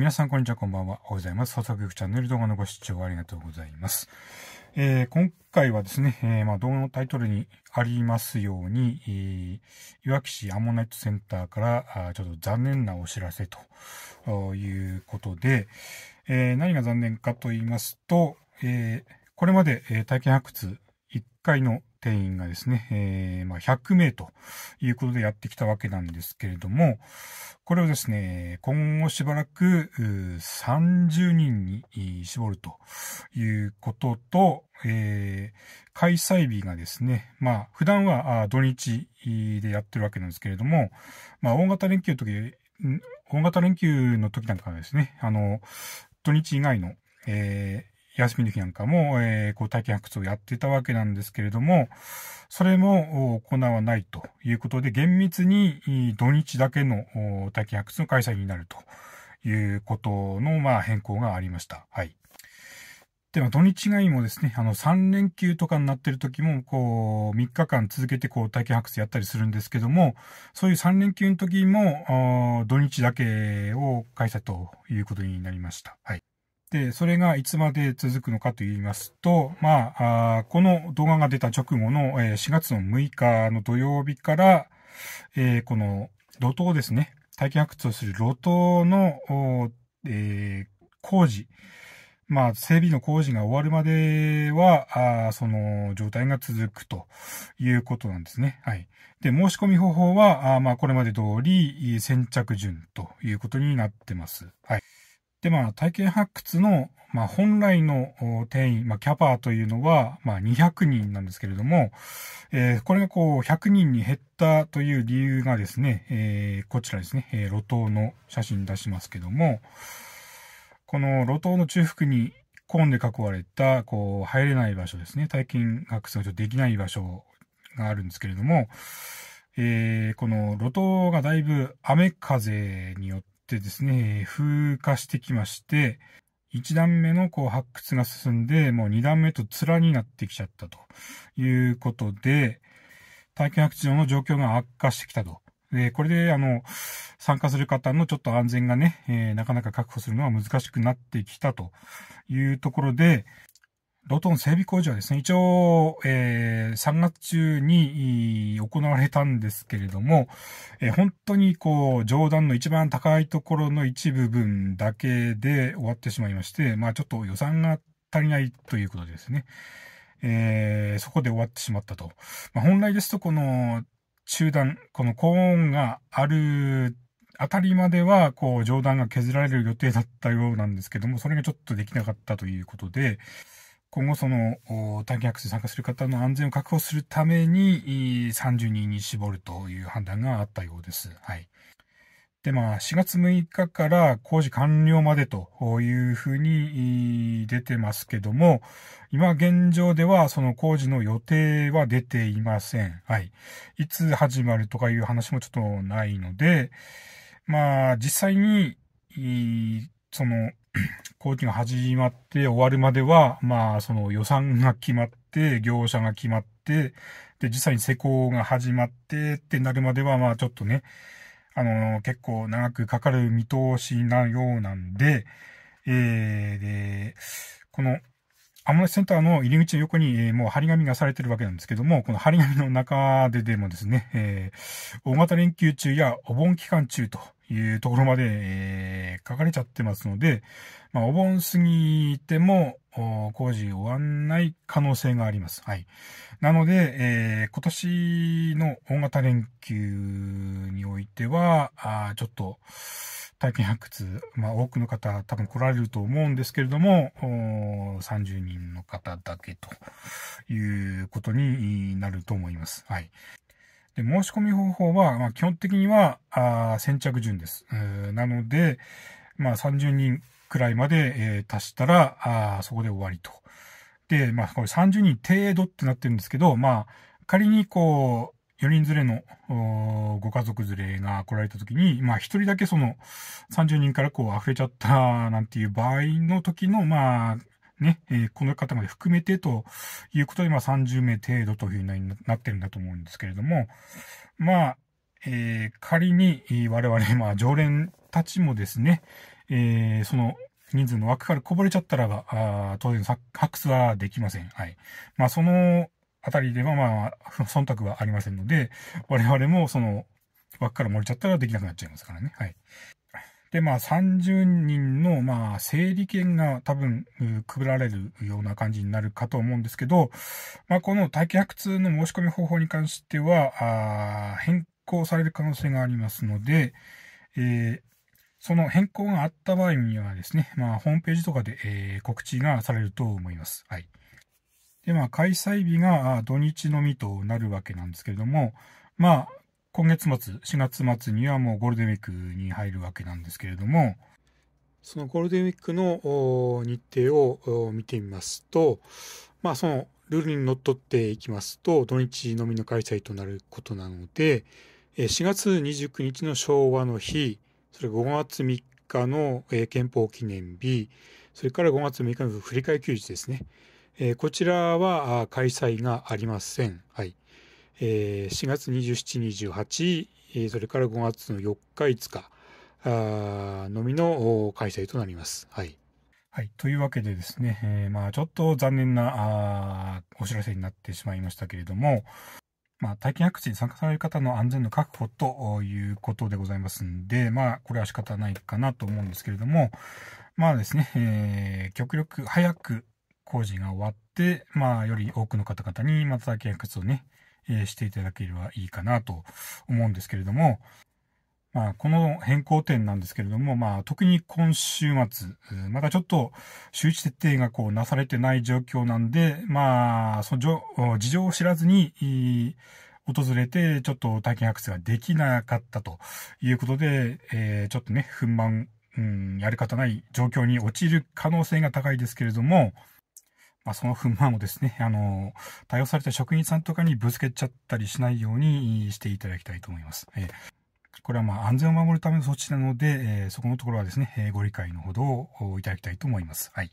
皆さん、こんにちは、こんばんは。おはようございます。創作局チャンネル動画のご視聴ありがとうございます。えー、今回はですね、えー、まあ、動画のタイトルにありますように、えー、いわき市アンモナイトセンターからあちょっと残念なお知らせということで、え何が残念かと言いますと、えこれまで、え体験発掘1回の店員がですね、えー、まあ、100名ということでやってきたわけなんですけれども、これをですね、今後しばらく30人に絞るということと、えー、開催日がですね、まあ、普段は土日でやってるわけなんですけれども、まあ、大型連休の時、大型連休の時なんかはですね、あの、土日以外の、えー休みの日なんかも、えー、こう体験発掘をやってたわけなんですけれども、それも行わないということで、厳密に土日だけの体験発掘の開催になるということの、まあ、変更がありました。はい。で、は、土日以外もですね、あの、3連休とかになってる時も、こう、3日間続けて、こう、体験発掘やったりするんですけども、そういう3連休の時も、土日だけを開催ということになりました。はい。で、それがいつまで続くのかと言いますと、まあ、あこの動画が出た直後の、えー、4月の6日の土曜日から、えー、この路頭ですね、体験発掘をする路頭の、えー、工事、まあ、整備の工事が終わるまでは、あその状態が続くということなんですね。はい。で、申し込み方法は、あまあ、これまで通り先着順ということになってます。はい。で、まあ、体験発掘の、まあ、本来の定員、まあ、キャパーというのは、まあ、200人なんですけれども、えー、これがこう、100人に減ったという理由がですね、えー、こちらですね、えー、路頭の写真出しますけども、この路頭の中腹にコーンで囲われた、こう、入れない場所ですね、体験発掘ができない場所があるんですけれども、えー、この路頭がだいぶ雨風によって、ってですね、風化してきまして、1段目のこう発掘が進んで、もう2段目と面になってきちゃったということで、体験白地場の状況が悪化してきたと。で、これで、あの、参加する方のちょっと安全がね、えー、なかなか確保するのは難しくなってきたというところで、ロトン整備工事はですね、一応、えー、3月中に行われたんですけれども、えー、本当にこう、上段の一番高いところの一部分だけで終わってしまいまして、まあちょっと予算が足りないということですね。えー、そこで終わってしまったと。まあ、本来ですと、この中段、この高音があるあたりまでは、こう、上段が削られる予定だったようなんですけども、それがちょっとできなかったということで、今後その短期学習参加する方の安全を確保するために30人に絞るという判断があったようです。はい。で、まあ、4月6日から工事完了までというふうに出てますけども、今現状ではその工事の予定は出ていません。はい。いつ始まるとかいう話もちょっとないので、まあ、実際に、その、工期が始まって終わるまでは、まあ、その予算が決まって、業者が決まって、で、実際に施工が始まってってなるまでは、まあ、ちょっとね、あの、結構長くかかる見通しなようなんで、えー、で、この、アムネスセンターの入り口の横に、えー、もう張り紙がされてるわけなんですけども、この張り紙の中ででもですね、えー、大型連休中やお盆期間中と、いうところまで、えー、書かれちゃってますので、まあ、お盆過ぎても工事終わんない可能性があります。はい。なので、えー、今年の大型連休においては、あちょっと、体験発掘、まあ、多くの方多分来られると思うんですけれども、30人の方だけということになると思います。はい。で、申し込み方法は、まあ、基本的には、あ先着順です。なので、まあ、30人くらいまで、えー、達したら、あそこで終わりと。で、まあ、これ30人程度ってなってるんですけど、まあ、仮にこう、4人連れのご家族連れが来られた時に、まあ、1人だけその30人からこう溢れちゃったなんていう場合の時の、まあ、ね、えー、この方まで含めてということで、まあ、30名程度というふうになってるんだと思うんですけれども、まあ、えー、仮に我々、まあ、常連たちもですね、えー、その人数の枠からこぼれちゃったらば、あ当然、発掘はできません。はい。まあ、そのあたりでは、まあ、忖度はありませんので、我々もその枠から漏れちゃったらできなくなっちゃいますからね。はい。で、まあ、30人の、まあ、整理券が多分、くぶられるような感じになるかと思うんですけど、まあ、この体験通の申し込み方法に関しては、変更される可能性がありますので、えー、その変更があった場合にはですね、まあ、ホームページとかで、えー、告知がされると思います。はい。で、まあ、開催日が土日のみとなるわけなんですけれども、ま今月末、4月末にはもうゴールデンウィークに入るわけなんですけれども、そのゴールデンウィークの日程を見てみますと、まあそのルールにのっとっていきますと、土日のみの開催となることなので、4月29日の昭和の日、それ5月3日の憲法記念日、それから5月6日の振り替え休日ですね。こちらは開催がありません。はい。え4月27、28、えそれから5月の4日、5日のみの開催となります。はい。はい。というわけでですね、えー、まあちょっと残念なあお知らせになってしまいましたけれども、まあ、体験白地に参加される方の安全の確保ということでございますんで、まあ、これは仕方ないかなと思うんですけれども、まあですね、えー、極力早く工事が終わって、まあ、より多くの方々に、また体験白地をね、えしていただければいいかなと思うんですけれども、まあ、この変更点なんですけれども、まあ、特に今週末、まだちょっと周知設定がこうなされてない状況なんで、まあ、その事情を知らずに、訪れて、ちょっと体験発掘ができなかったということで、えー、ちょっとね、不満、うん、やり方ない状況に陥る可能性が高いですけれども、まあ、その不満をですね、あの、対応された職員さんとかにぶつけちゃったりしないようにしていただきたいと思います。えこれはまあ安全を守るための措置なので、えそこのところはですね、えご理解のほどをいただきたいと思います。はい。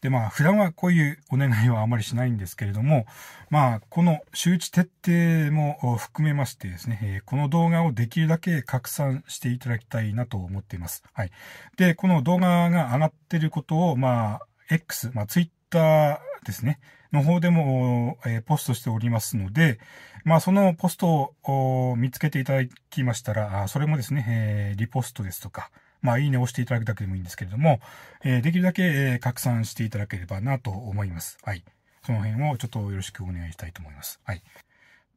で、まあ、普段はこういうお願いはあまりしないんですけれども、まあ、この周知徹底も含めましてですね、この動画をできるだけ拡散していただきたいなと思っています。はい。で、この動画が上がっていることを、まあ、X、まあ、Twitter ターですね、の方でも、えー、ポストしておりますので、まあ、そのポストを見つけていただきましたら、それもですね、えー、リポストですとか、まあ、いいねを押していただくだけでもいいんですけれども、えー、できるだけ、え拡散していただければなと思います。はい。その辺をちょっとよろしくお願いしたいと思います。はい。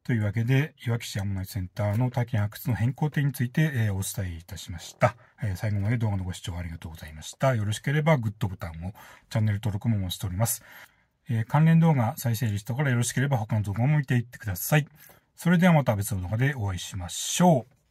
というわけで、いわき市アムセンターの体験発掘の変更点について、えー、お伝えいたしました、えー、最後まで動画のご視聴ありがとうございました。よろしければグッドボタンを、チャンネル登録もお待ちしております。えー、関連動画再生リストからよろしければ他の動画も見ていってください。それではまた別の動画でお会いしましょう。